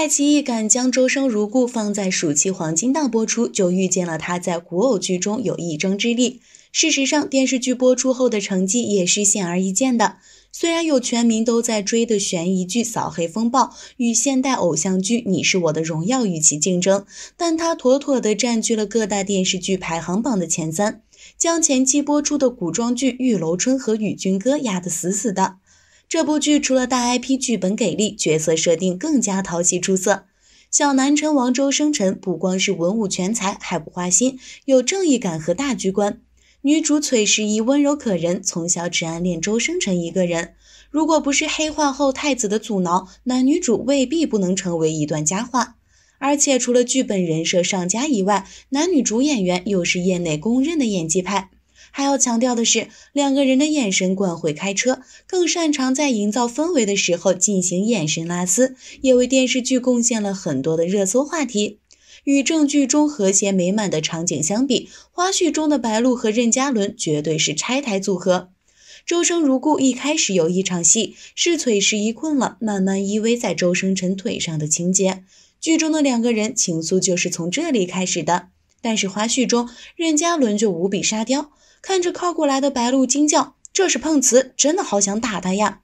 爱奇艺敢将《周生如故》放在暑期黄金档播出，就预见了它在古偶剧中有一争之力。事实上，电视剧播出后的成绩也是显而易见的。虽然有全民都在追的悬疑剧《扫黑风暴》与现代偶像剧《你是我的荣耀》与其竞争，但它妥妥地占据了各大电视剧排行榜的前三，将前期播出的古装剧《玉楼春》和《与君歌》压得死死的。这部剧除了大 IP 剧本给力，角色设定更加讨喜出色。小南辰王周生辰不光是文武全才，还不花心，有正义感和大局观。女主崔十一温柔可人，从小只暗恋周生辰一个人。如果不是黑化后太子的阻挠，男女主未必不能成为一段佳话。而且除了剧本人设上佳以外，男女主演员又是业内公认的演技派。还要强调的是，两个人的眼神惯会开车，更擅长在营造氛围的时候进行眼神拉丝，也为电视剧贡献了很多的热搜话题。与正剧中和谐美满的场景相比，花絮中的白鹿和任嘉伦绝对是拆台组合。周生如故一开始有一场戏是腿时一困了，慢慢依偎在周生辰腿上的情节，剧中的两个人情愫就是从这里开始的。但是花絮中，任嘉伦就无比沙雕，看着靠过来的白鹿惊叫，这是碰瓷，真的好想打他呀！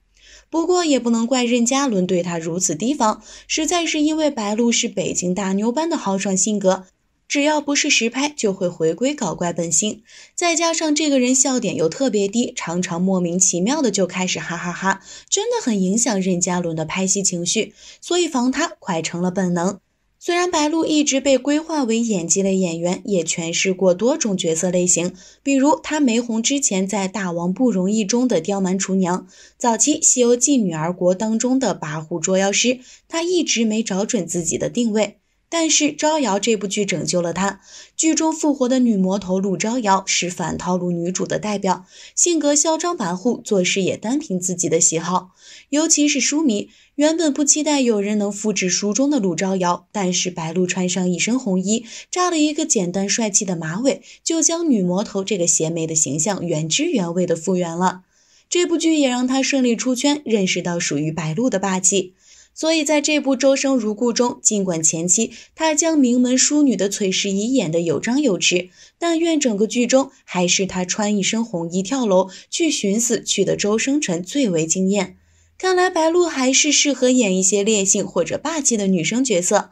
不过也不能怪任嘉伦对他如此提防，实在是因为白鹿是北京大妞般的豪爽性格，只要不是实拍就会回归搞怪本性，再加上这个人笑点又特别低，常常莫名其妙的就开始哈哈哈，真的很影响任嘉伦的拍戏情绪，所以防他快成了本能。虽然白鹿一直被规划为演技类演员，也诠释过多种角色类型，比如她没红之前在《大王不容易》中的刁蛮厨娘，早期《西游记女儿国》当中的跋扈捉妖师，她一直没找准自己的定位。但是《招摇》这部剧拯救了她。剧中复活的女魔头陆招摇是反套路女主的代表，性格嚣张跋扈，做事也单凭自己的喜好。尤其是书迷原本不期待有人能复制书中的陆招摇，但是白鹿穿上一身红衣，扎了一个简单帅气的马尾，就将女魔头这个邪魅的形象原汁原味的复原了。这部剧也让她顺利出圈，认识到属于白鹿的霸气。所以在这部《周生如故》中，尽管前期她将名门淑女的崔氏遗演得有张有弛，但愿整个剧中还是她穿一身红衣跳楼去寻死去的周生辰最为惊艳。看来白鹿还是适合演一些烈性或者霸气的女生角色。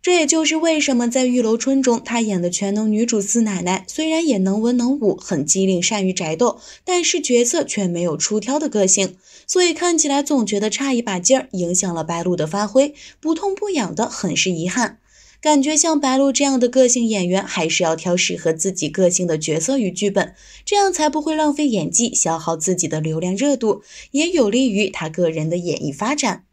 这也就是为什么在《玉楼春》中，她演的全能女主四奶奶虽然也能文能武，很机灵，善于宅斗，但是角色却没有出挑的个性，所以看起来总觉得差一把劲儿，影响了白鹿的发挥，不痛不痒的，很是遗憾。感觉像白鹿这样的个性演员，还是要挑适合自己个性的角色与剧本，这样才不会浪费演技，消耗自己的流量热度，也有利于她个人的演艺发展。